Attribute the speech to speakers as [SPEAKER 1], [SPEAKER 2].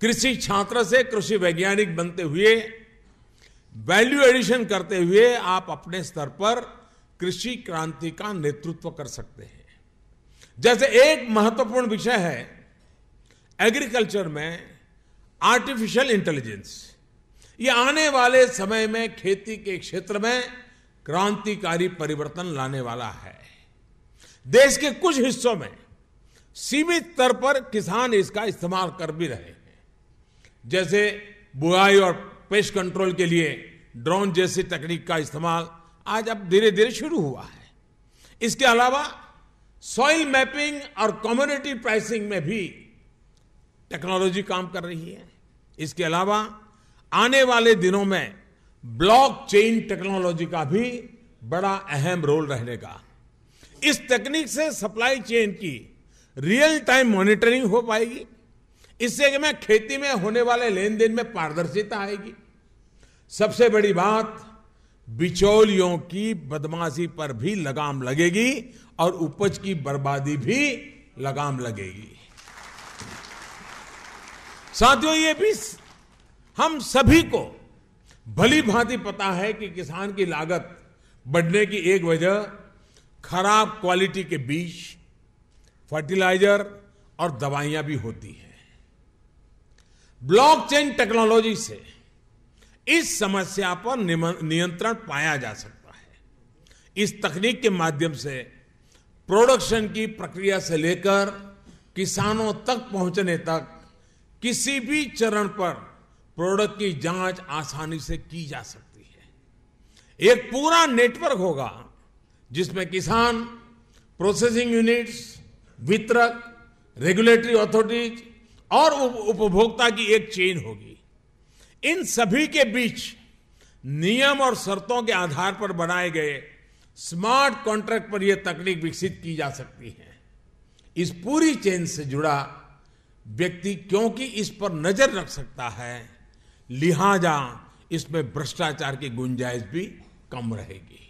[SPEAKER 1] कृषि छात्र से कृषि वैज्ञानिक बनते हुए वैल्यू एडिशन करते हुए आप अपने स्तर पर कृषि क्रांति का नेतृत्व कर सकते हैं जैसे एक महत्वपूर्ण विषय है एग्रीकल्चर में आर्टिफिशियल इंटेलिजेंस ये आने वाले समय में खेती के क्षेत्र में क्रांतिकारी परिवर्तन लाने वाला है देश के कुछ हिस्सों में सीमित स्तर पर किसान इसका इस्तेमाल कर भी रहे जैसे बुआई और पेस्ट कंट्रोल के लिए ड्रोन जैसी तकनीक का इस्तेमाल आज अब धीरे धीरे शुरू हुआ है इसके अलावा सॉइल मैपिंग और कम्युनिटी प्राइसिंग में भी टेक्नोलॉजी काम कर रही है इसके अलावा आने वाले दिनों में ब्लॉकचेन टेक्नोलॉजी का भी बड़ा अहम रोल रहने का इस तकनीक से सप्लाई चेन की रियल टाइम मॉनिटरिंग हो पाएगी इससे कि मैं खेती में होने वाले लेन देन में पारदर्शिता आएगी सबसे बड़ी बात बिचौलियों की बदमाशी पर भी लगाम लगेगी और उपज की बर्बादी भी लगाम लगेगी साथियों ये भी हम सभी को भली भांति पता है कि किसान की लागत बढ़ने की एक वजह खराब क्वालिटी के बीज फर्टिलाइजर और दवाइयां भी होती हैं ब्लॉकचेन टेक्नोलॉजी से इस समस्या पर नियंत्रण पाया जा सकता है इस तकनीक के माध्यम से प्रोडक्शन की प्रक्रिया से लेकर किसानों तक पहुंचने तक किसी भी चरण पर प्रोडक्ट की जांच आसानी से की जा सकती है एक पूरा नेटवर्क होगा जिसमें किसान प्रोसेसिंग यूनिट्स वितरक रेगुलेटरी अथॉरिटीज और उपभोक्ता की एक चेन होगी इन सभी के बीच नियम और शर्तों के आधार पर बनाए गए स्मार्ट कॉन्ट्रैक्ट पर यह तकनीक विकसित की जा सकती है इस पूरी चेन से जुड़ा व्यक्ति क्योंकि इस पर नजर रख सकता है लिहाजा इसमें भ्रष्टाचार की गुंजाइश भी कम रहेगी